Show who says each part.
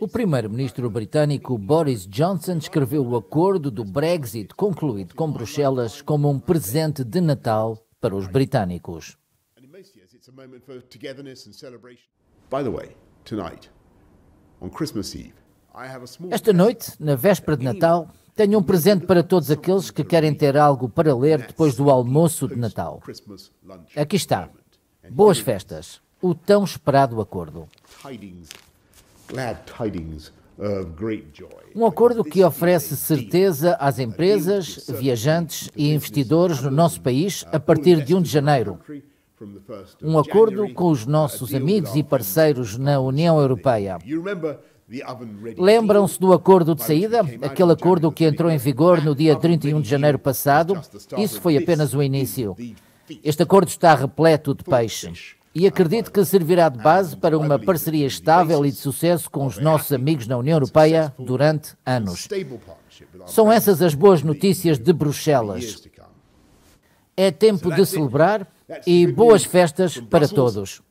Speaker 1: O primeiro-ministro britânico Boris Johnson escreveu o acordo do Brexit concluído com Bruxelas como um presente de Natal para os britânicos. Esta noite, na véspera de Natal, tenho um presente para todos aqueles que querem ter algo para ler depois do almoço de Natal. Aqui está. Boas festas o tão esperado acordo. Um acordo que oferece certeza às empresas, viajantes e investidores no nosso país uh, a partir de 1 de janeiro. Um acordo com os nossos amigos e parceiros na União Europeia. Lembram-se do acordo de saída? Aquele acordo que entrou em vigor no dia 31 de janeiro passado? Isso foi apenas o início. Este acordo está repleto de peixes e acredito que servirá de base para uma parceria estável e de sucesso com os nossos amigos na União Europeia durante anos. São essas as boas notícias de Bruxelas. É tempo de celebrar e boas festas para todos.